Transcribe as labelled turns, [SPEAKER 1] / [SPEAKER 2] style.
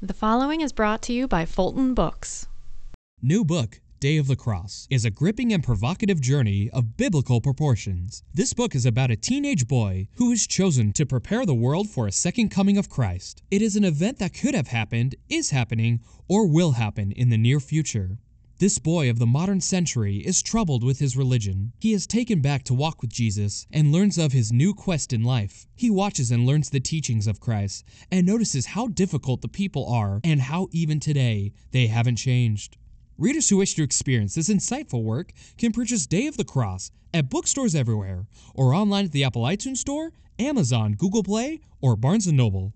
[SPEAKER 1] The following is brought to you by Fulton Books.
[SPEAKER 2] New book, Day of the Cross, is a gripping and provocative journey of biblical proportions. This book is about a teenage boy who is chosen to prepare the world for a second coming of Christ. It is an event that could have happened, is happening, or will happen in the near future. This boy of the modern century is troubled with his religion. He is taken back to walk with Jesus, and learns of his new quest in life. He watches and learns the teachings of Christ, and notices how difficult the people are, and how even today they haven't changed. Readers who wish to experience this insightful work can purchase Day of the Cross at bookstores everywhere or online at the Apple iTunes Store, Amazon, Google Play, or Barnes & Noble.